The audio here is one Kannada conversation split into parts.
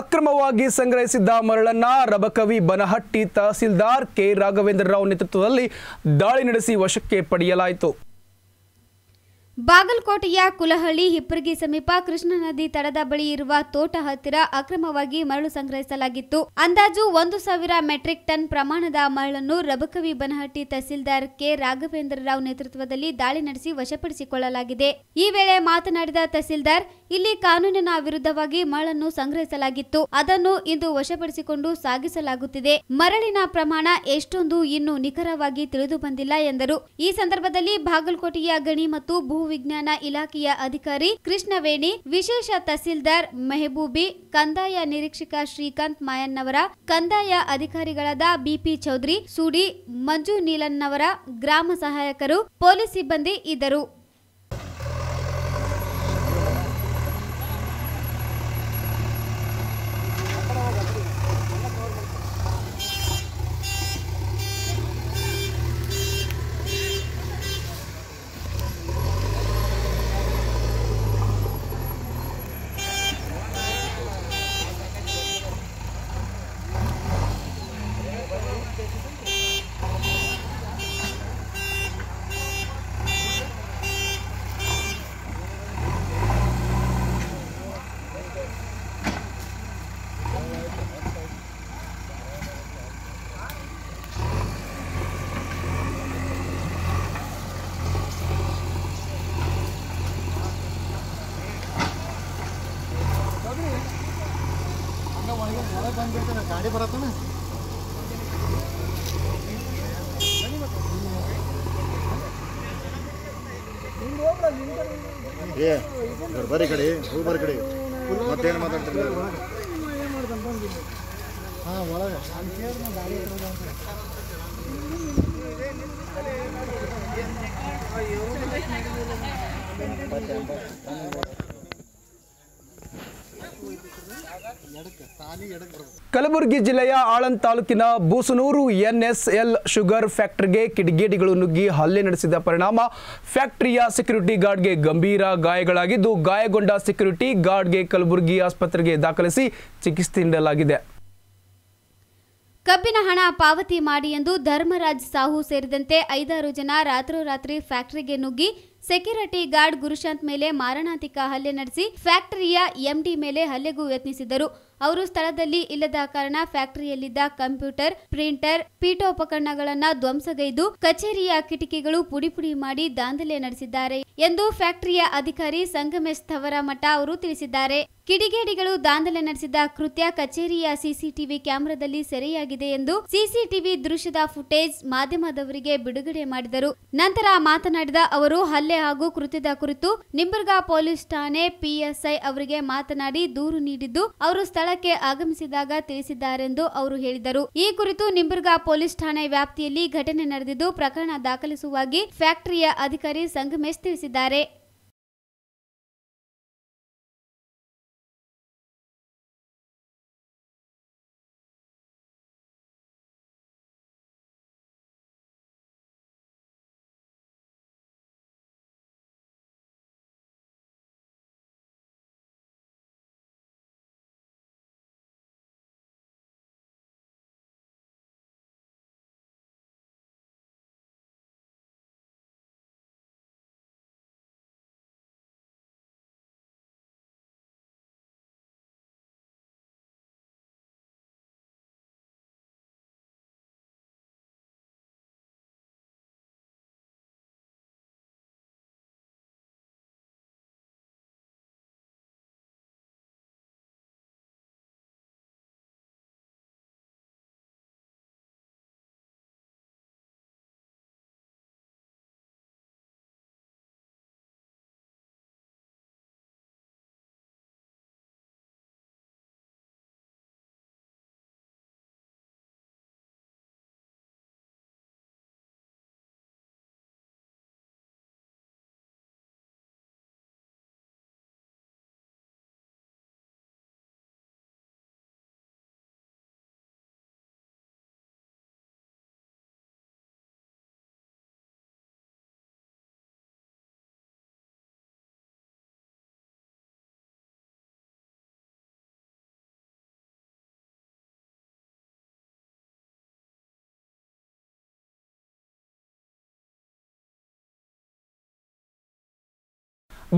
ಅಕ್ರಮವಾಗಿ ಸಂಗ್ರಹಿಸಿದ್ದ ಮರಳನ್ನ ರಬಕವಿ ಬನಹಟ್ಟಿ ತಹಸೀಲ್ದಾರ್ ಕೆ ರಾಘವೇಂದ್ರ ರಾವ್ ನೇತೃತ್ವದಲ್ಲಿ ದಾಳಿ ನಡೆಸಿ ವಶಕ್ಕೆ ಪಡೆಯಲಾಯಿತು ಬಾಗಲಕೋಟೆಯ ಕುಲಹಳ್ಳಿ ಹಿಪ್ಪರಗಿ ಸಮೀಪ ಕೃಷ್ಣ ನದಿ ತಡದ ಬಳಿ ಇರುವ ತೋಟ ಹತ್ತಿರ ಅಕ್ರಮವಾಗಿ ಮರಳು ಸಂಗ್ರಹಿಸಲಾಗಿತ್ತು ಅಂದಾಜು ಒಂದು ಸಾವಿರ ಮೆಟ್ರಿಕ್ ಟನ್ ಪ್ರಮಾಣದ ಮರಳನ್ನು ರಬಕವಿ ಬನಹಟ್ಟಿ ತಹಸೀಲ್ದಾರ್ ಕೆ ರಾಘವೇಂದ್ರ ರಾವ್ ನೇತೃತ್ವದಲ್ಲಿ ದಾಳಿ ನಡೆಸಿ ವಶಪಡಿಸಿಕೊಳ್ಳಲಾಗಿದೆ ಈ ವೇಳೆ ಮಾತನಾಡಿದ ತಹಸೀಲ್ದಾರ್ ಇಲ್ಲಿ ಕಾನೂನಿನ ವಿರುದ್ಧವಾಗಿ ಮರಳನ್ನು ಸಂಗ್ರಹಿಸಲಾಗಿತ್ತು ಅದನ್ನು ಇಂದು ವಶಪಡಿಸಿಕೊಂಡು ಸಾಗಿಸಲಾಗುತ್ತಿದೆ ಮರಳಿನ ಪ್ರಮಾಣ ಎಷ್ಟೊಂದು ಇನ್ನೂ ನಿಖರವಾಗಿ ತಿಳಿದು ಬಂದಿಲ್ಲ ಎಂದರು ಈ ಸಂದರ್ಭದಲ್ಲಿ ಬಾಗಲಕೋಟೆಯ ಗಣಿ ಮತ್ತು ಭೂ ಭೂವಿಜ್ಞಾನ ಇಲಾಖೆಯ ಅಧಿಕಾರಿ ಕೃಷ್ಣವೇಣಿ ವಿಶೇಷ ತಹಸೀಲ್ದಾರ್ ಮೆಹಬೂಬಿ ಕಂದಾಯ ನಿರೀಕ್ಷಕ ಶ್ರೀಕಾಂತ್ ಮಾಯನ್ನವರ ಕಂದಾಯ ಅಧಿಕಾರಿಗಳಾದ ಬಿಪಿ ಚೌಧರಿ ಸೂಡಿ ಮಂಜು ನೀಲನ್ನವರ ಗ್ರಾಮ ಸಹಾಯಕರು ಪೊಲೀಸ್ ಸಿಬ್ಬಂದಿ ಇದ್ದರು ಗಾಡಿ ಬರ್ರಿ ಕಡೆ ಹೋಗಿ ಬರ್ರಿ ಕಡೆ ಮತ್ತೇನು ಹಾಂ ಒಳಗೆ ಗಾಡಿ ಕಲಬುರಗಿ ಜಿಲ್ಲೆಯ ಆಳಂದ್ ತಾಲೂಕಿನ ಬೂಸನೂರು ಎನ್ಎಸ್ಎಲ್ ಶುಗರ್ ಫ್ಯಾಕ್ಟರಿಗೆ ಕಿಡಿಗೇಡಿಗಳು ನುಗ್ಗಿ ಹಲ್ಲೆ ನಡೆಸಿದ ಪರಿಣಾಮ ಫ್ಯಾಕ್ಟರಿಯ ಸೆಕ್ಯೂರಿಟಿ ಗಾರ್ಡ್ಗೆ ಗಂಭೀರ ಗಾಯಗಳಾಗಿದ್ದು ಗಾಯಗೊಂಡ ಸೆಕ್ಯೂರಿಟಿ ಗಾರ್ಡ್ಗೆ ಕಲಬುರಗಿ ಆಸ್ಪತ್ರೆಗೆ ದಾಖಲಿಸಿ ಚಿಕಿತ್ಸೆ ನೀಡಲಾಗಿದೆ ಕಬ್ಬಿನ ಹಣ ಪಾವತಿ ಮಾಡಿ ಎಂದು ಧರ್ಮರಾಜ್ ಸಾಹು ಸೇರಿದಂತೆ ಐದಾರು ಜನ ರಾತ್ರೋರಾತ್ರಿ ಫ್ಯಾಕ್ಟರಿಗೆ ನುಗ್ಗಿ ಸೆಕ್ಯೂರಿಟಿ ಗಾರ್ಡ್ ಗುರುಶಾಂತ್ ಮೇಲೆ ಮಾರಣಾಂತಿಕ ಹಲ್ಲೆ ನಡೆಸಿ ಫ್ಯಾಕ್ಟರಿಯ ಎಂಡಿ ಮೇಲೆ ಹಲ್ಲೆಗೂ ಯತ್ನಿಸಿದರು ಅವರು ಸ್ಥಳದಲ್ಲಿ ಇಲ್ಲದ ಕಾರಣ ಫ್ಯಾಕ್ಟರಿಯಲ್ಲಿದ್ದ ಕಂಪ್ಯೂಟರ್ ಪ್ರಿಂಟರ್ ಪೀಠೋಪಕರಣಗಳನ್ನ ಧ್ವಂಸಗೈದು ಕಚೇರಿಯ ಕಿಟಕಿಗಳು ಪುಡಿಪುಡಿ ಮಾಡಿ ದಾಂಧಲೆ ನಡೆಸಿದ್ದಾರೆ ಎಂದು ಫ್ಯಾಕ್ಟರಿಯ ಅಧಿಕಾರಿ ಸಂಗಮೇಶ್ ಮಠ ಅವರು ತಿಳಿಸಿದ್ದಾರೆ ಕಿಡಿಗೇಡಿಗಳು ದಾಂಧಲೆ ನಡೆಸಿದ ಕೃತ್ಯ ಕಚೇರಿಯ ಸಿಸಿಟಿವಿ ಕ್ಯಾಮೆರಾದಲ್ಲಿ ಸೆರೆಯಾಗಿದೆ ಎಂದು ಸಿಸಿಟಿವಿ ದೃಶ್ಯದ ಫುಟೇಜ್ ಮಾಧ್ಯಮದವರಿಗೆ ಬಿಡುಗಡೆ ಮಾಡಿದರು ನಂತರ ಮಾತನಾಡಿದ ಅವರು ಹಲ್ಲೆ ಹಾಗೂ ಕೃತ್ಯದ ಕುರಿತು ನಿಂಬರ್ಗಾ ಪೊಲೀಸ್ ಠಾಣೆ ಪಿಎಸ್ಐ ಅವರಿಗೆ ಮಾತನಾಡಿ ದೂರು ನೀಡಿದ್ದು ಅವರು ಸ್ಥಳ ಸ್ಥಳಕ್ಕೆ ಆಗಮಿಸಿದಾಗ ತಿಳಿಸಿದ್ದಾರೆಂದು ಅವರು ಹೇಳಿದರು ಈ ಕುರಿತು ನಿಂಬರ್ಗಾ ಪೊಲೀಸ್ ಠಾಣೆ ವ್ಯಾಪ್ತಿಯಲ್ಲಿ ಘಟನೆ ನಡೆದಿದ್ದು ಪ್ರಕರಣ ದಾಖಲಿಸುವಾಗಿ ಫ್ಯಾಕ್ಟರಿಯ ಅಧಿಕಾರಿ ಸಂಗಮೇಶ್ ತಿಳಿಸಿದ್ದಾರೆ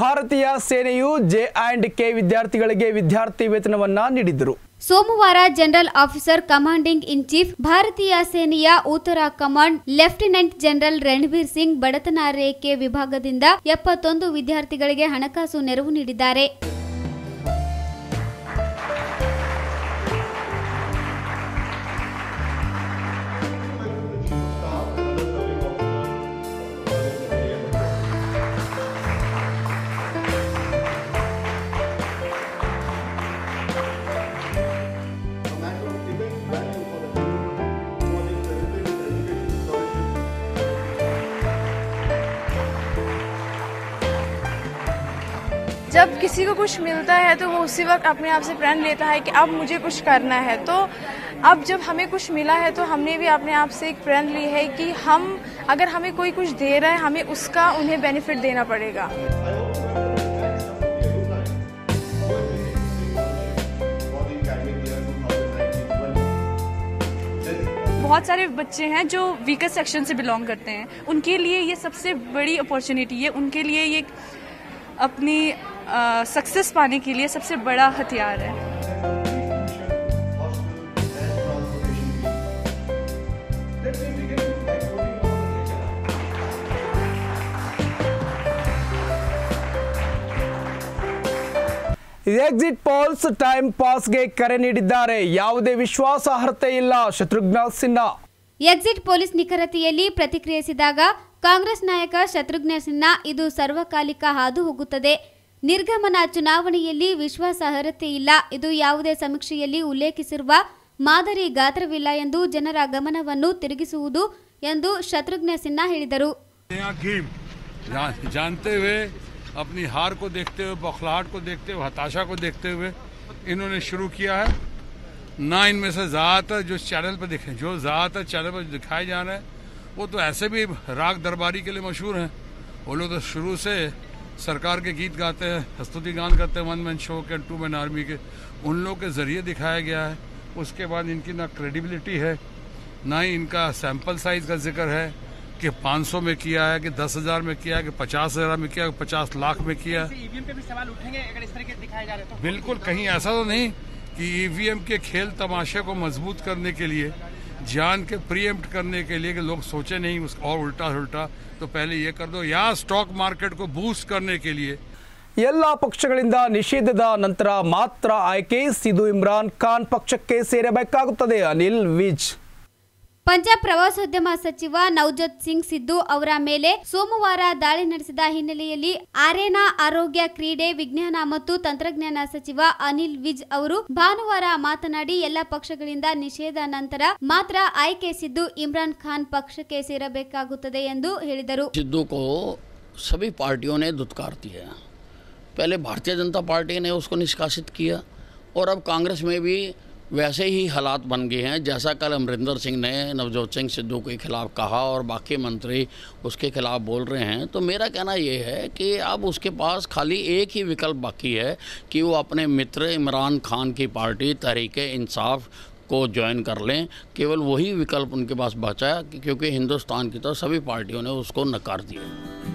ಭಾರತೀಯ ಸೇನೆಯು ಜೆ ಅಂಡ್ ಕೆ ವಿದ್ಯಾರ್ಥಿಗಳಿಗೆ ವಿದ್ಯಾರ್ಥಿ ವೇತನವನ್ನ ನೀಡಿದರು ಸೋಮವಾರ general officer commanding in chief ಭಾರತೀಯ ಸೇನೆಯ ಉತ್ತರ command lieutenant general Ranbir Singh ಬಡತನ ರೇಖೆ ವಿಭಾಗದಿಂದ ಎಪ್ಪತ್ತೊಂದು ವಿದ್ಯಾರ್ಥಿಗಳಿಗೆ ಹಣಕಾಸು ನೆರವು ನೀಡಿದ್ದಾರೆ जब किसी को कुछ मिलता है तो वो उसी वक्त अपने आप से प्रण लेता है कि अब मुझे कुछ करना है तो अब जब हमें कुछ मिला है तो हमने भी अपने आप से एक प्रण ली है कि हम अगर हमें कोई कुछ दे रहा है हमें उसका उन्हें बेनिफिट देना पड़ेगा बहुत सारे बच्चे हैं जो वीकर सेक्शन से बिलोंग करते हैं उनके लिए ये सबसे बड़ी अपॉर्चुनिटी है उनके लिए ये अपनी सक्सेस पाने के लिए सबसे बड़ा हथियार है ಎಕ್ಸಿಟ್ ಪೋಲ್ಸ್ ಟೈಮ್ ಪಾಸ್ಗೆ ಕರೆ ನೀಡಿದ್ದಾರೆ ಯಾವುದೇ ವಿಶ್ವಾಸಾರ್ಹತೆ ಇಲ್ಲ ಶತ್ರುಘ್ನ ಸಿನ್ಹಾ ಎಕ್ಸಿಟ್ ಪೊಲೀಸ್ ನಿಖರತೆಯಲ್ಲಿ ಪ್ರತಿಕ್ರಿಯಿಸಿದಾಗ ಕಾಂಗ್ರೆಸ್ ನಾಯಕ ಶತ್ರುಘ್ನ ಸಿನ್ಹಾ ಇದು ಸರ್ವಕಾಲಿಕ ಹಾದು ಹೋಗುತ್ತದೆ निर्गमन चुनाव ವಿಶ್ವಾಸಾರ್ಹತೆ ಇಲ್ಲ ಇದು ಯಾವುದೇ ಸಮೀಕ್ಷೆಯಲ್ಲಿ ಉಲ್ಲೇಖಿಸಿರುವ ಮಾದರಿ ಗಾತ್ರವಿಲ್ಲ ಎಂದು ಜನರ ಗಮನವನ್ನು अपनी हार को देखते हुए बौखलाहट को देखते हुए हताशा को देखते हुए इन्होंने शुरू किया है ना इनमें से ज़्यादातर जो चैनल पर दिखे जो ज़्यादातर चैनल पर दिखाए जा रहे हैं वो तो ऐसे भी राग दरबारी के लिए मशहूर हैं वो लोग तो शुरू से सरकार के गीत गाते हैं हस्तुति गान करते हैं वन मैन शो के टू मैन आर्मी के उन लोग के ज़रिए दिखाया गया है उसके बाद इनकी ना क्रेडिबिलिटी है ना ही इनका सैम्पल साइज़ का जिक्र है कि 500 में किया है कि 10,000 में किया है कि 50,000 में किया है कि 50 लाख में किया है e पे भी सवाल उठेंगे अगर इस तरीके दिखाए जा रहे तो बिल्कुल कहीं ऐसा तो नहीं कि ईवीएम e के खेल तमाशे को मजबूत करने के लिए जान के प्रीएम्प्ट करने के लिए कि लोग सोचे नहीं उस और उल्टा उल्टा तो पहले ये कर दो या स्टॉक मार्केट को बूस्ट करने के लिए एला पक्ष निषेधद नर मात्र आय्के सिदू इम्रा खा पक्ष के सीर बे अनिल विज ಪಂಜಾಬ್ ಪ್ರವಾಸೋದ್ಯಮ ಸಚಿವ ನವಜೋತ್ ಸಿಂಗ್ ಸಿದ್ದು ಅವರ ಮೇಲೆ ಸೋಮವಾರ ದಾಳಿ ನಡೆಸಿದ ಹಿನ್ನೆಲೆಯಲ್ಲಿ ಆರೇನಾ ಆರೋಗ್ಯ ಕ್ರೀಡೆ ವಿಜ್ಞಾನ ಮತ್ತು ತಂತ್ರಜ್ಞಾನ ಸಚಿವ ಅನಿಲ್ ವಿಜ್ ಅವರು ಭಾನುವಾರ ಮಾತನಾಡಿ ಎಲ್ಲ ಪಕ್ಷಗಳಿಂದ ನಿಷೇಧ ನಂತರ ಮಾತ್ರ ಆಯ್ಕೆ ಸಿದ್ದು ಇಮ್ರಾನ್ ಖಾನ್ ಪಕ್ಷಕ್ಕೆ ಸೇರಬೇಕಾಗುತ್ತದೆ ಎಂದು ಹೇಳಿದರು ಸಿದ್ದು ಸಭಿ ಪಾರ್ಟಿಯೋನೇ ದುತ್ಕಾರ್ತಿ ಪಹಲೆ ಭಾರತೀಯ ಜನತಾ ಪಾರ್ಟಿ ने उसको निष्कासित किया और अब वैसे ही हालात बन गए हैं जैसा कल अमरिंदर सिंह ने नवजोत सिंह सिद्धू के खिलाफ कहा और बाकी मंत्री उसके खिलाफ बोल रहे हैं तो मेरा कहना यह है कि अब उसके पास खाली एक ही विकल्प बाकी है कि वो अपने मित्र इमरान खान की पार्टी तहरीक इंसाफ को ज्वाइन कर लें केवल वही विकल्प उनके पास बचा क्योंकि हिंदुस्तान की तो सभी पार्टियों ने उसको नकार दिया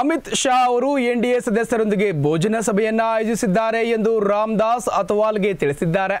ಅಮಿತ್ ಶಾ ಅವರು ಎನ್ಡಿಎ ಸದಸ್ಯರೊಂದಿಗೆ ಭೋಜನ ಸಭೆಯನ್ನ ಆಯೋಜಿಸಿದ್ದಾರೆ ಎಂದು ರಾಮದಾಸ್ ಅಥವಾಲ್ಗೆ ತಿಳಿಸಿದ್ದಾರೆ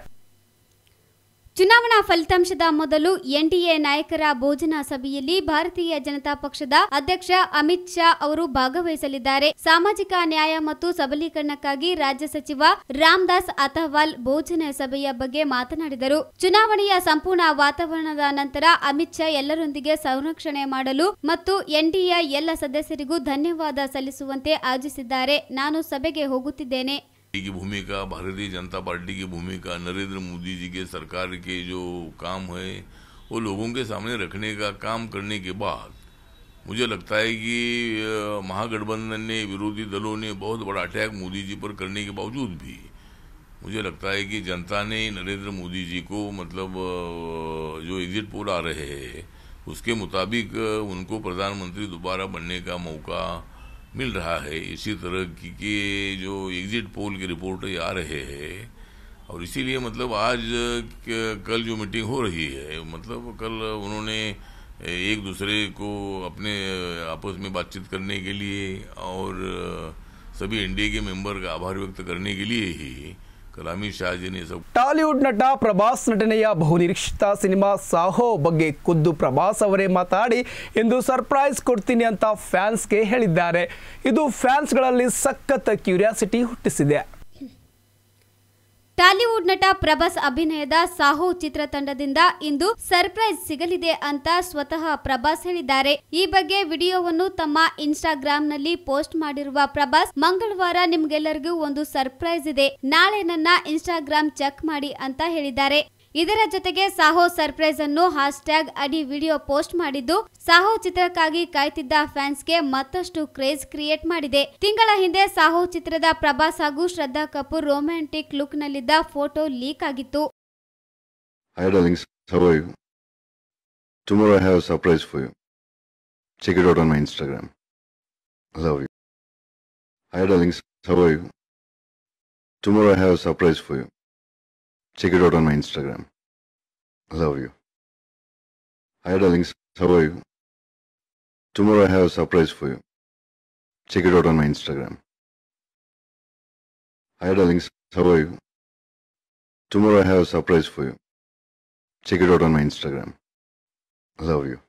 ಚುನಾವಣಾ ಫಲಿತಾಂಶದ ಮೊದಲು ಎನ್ಡಿಎ ನಾಯಕರ ಭೋಜನಾ ಸಭೆಯಲ್ಲಿ ಭಾರತೀಯ ಜನತಾ ಪಕ್ಷದ ಅಧ್ಯಕ್ಷ ಅಮಿತ್ ಶಾ ಅವರು ಭಾಗವಹಿಸಲಿದ್ದಾರೆ ಸಾಮಾಜಿಕ ನ್ಯಾಯ ಮತ್ತು ಸಬಲೀಕರಣಕ್ಕಾಗಿ ರಾಜ್ಯ ಸಚಿವ ರಾಮದಾಸ್ ಅಥವಾಲ್ ಭೋಜನ ಸಭೆಯ ಬಗ್ಗೆ ಮಾತನಾಡಿದರು ಚುನಾವಣೆಯ ಸಂಪೂರ್ಣ ವಾತಾವರಣದ ನಂತರ ಅಮಿತ್ ಶಾ ಎಲ್ಲರೊಂದಿಗೆ ಸಂರಕ್ಷಣೆ ಮಾಡಲು ಮತ್ತು ಎನ್ಡಿಎ ಎಲ್ಲ ಸದಸ್ಯರಿಗೂ ಧನ್ಯವಾದ ಸಲ್ಲಿಸುವಂತೆ ಆಯೋಜಿಸಿದ್ದಾರೆ ನಾನು ಸಭೆಗೆ ಹೋಗುತ್ತಿದ್ದೇನೆ की भूमिका भारतीय जनता पार्टी की भूमिका नरेंद्र मोदी जी के सरकार के जो काम है वो लोगों के सामने रखने का काम करने के बाद मुझे लगता है कि महागठबंधन ने विरोधी दलों ने बहुत बड़ा अटैक मोदी जी पर करने के बावजूद भी मुझे लगता है कि जनता ने नरेंद्र मोदी जी को मतलब जो एग्जिट पोल आ रहे हैं उसके मुताबिक उनको प्रधानमंत्री दोबारा बनने का मौका मिल रहा है इसी तरह की के जो एग्जिट पोल की रिपोर्ट आ रहे हैं और इसीलिए मतलब आज कल जो मीटिंग हो रही है मतलब कल उन्होंने एक दूसरे को अपने आपस में बातचीत करने के लिए और सभी एनडीए के मेंबर का आभार व्यक्त करने के लिए ही ಟಾಲಿವುಡ್ ನಟ ಪ್ರಭಾಸ್ ನಟನೆಯ ಬಹುನಿರೀಕ್ಷಿತ ಸಿನಿಮಾ ಸಾಹೋ ಬಗ್ಗೆ ಖುದ್ದು ಪ್ರಭಾಸ್ ಅವರೇ ಮಾತಾಡಿ ಎಂದು ಸರ್ಪ್ರೈಸ್ ಕೊಡ್ತೀನಿ ಅಂತ ಫ್ಯಾನ್ಸ್ಗೆ ಹೇಳಿದ್ದಾರೆ ಇದು ಫ್ಯಾನ್ಸ್ಗಳಲ್ಲಿ ಸಖತ್ ಕ್ಯೂರಿಯಾಸಿಟಿ ಹುಟ್ಟಿಸಿದೆ ಟಾಲಿವುಡ್ ನಟ ಪ್ರಭಾಸ್ ಅಭಿನಯದ ಸಾಹು ಚಿತ್ರತಂಡದಿಂದ ಇಂದು ಸರ್ಪ್ರೈಸ್ ಸಿಗಲಿದೆ ಅಂತ ಸ್ವತಃ ಪ್ರಭಾಸ್ ಹೇಳಿದ್ದಾರೆ ಈ ಬಗ್ಗೆ ವಿಡಿಯೋವನ್ನು ತಮ್ಮ ಇನ್ಸ್ಟಾಗ್ರಾಮ್ ನಲ್ಲಿ ಪೋಸ್ಟ್ ಮಾಡಿರುವ ಪ್ರಭಾಸ್ ಮಂಗಳವಾರ ನಿಮ್ಗೆಲ್ಲರಿಗೂ ಒಂದು ಸರ್ಪ್ರೈಸ್ ಇದೆ ನಾಳೆ ನನ್ನ ಇನ್ಸ್ಟಾಗ್ರಾಮ್ ಚೆಕ್ ಮಾಡಿ ಅಂತ ಹೇಳಿದ್ದಾರೆ ಇದರ ಜೊತೆಗೆ ಸಾಹೋ ಸರ್ಪ್ರೈಸ್ ಅನ್ನು ಹ್ಯಾಶ್ ಅಡಿ ವಿಡಿಯೋ ಪೋಸ್ಟ್ ಮಾಡಿದ್ದು ಸಾಹೋ ಚಿತ್ರಕ್ಕಾಗಿ ಕಾಯ್ತಿದ್ದ ಫ್ಯಾನ್ಸ್ಗೆ ಮತ್ತಷ್ಟು ಕ್ರೇಜ್ ಕ್ರಿಯೇಟ್ ಮಾಡಿದೆ ತಿಂಗಳ ಹಿಂದೆ ಸಾಹೋ ಚಿತ್ರದ ಪ್ರಭಾಸ್ ಹಾಗೂ ಶ್ರದ್ಧಾ ಕಪೂರ್ ರೊಮ್ಯಾಂಟಿಕ್ ಲುಕ್ ನಲ್ಲಿದ್ದ ಫೋಟೋ ಲೀಕ್ ಆಗಿತ್ತು Tomorrow I have a surprise for you. Check it out on my Instagram. Love you. Hi darlings, how are you? Tomorrow I have a surprise for you. Check it out on my Instagram. Hi darlings, how are you? Tomorrow I have a surprise for you. Check it out on my Instagram. Love you.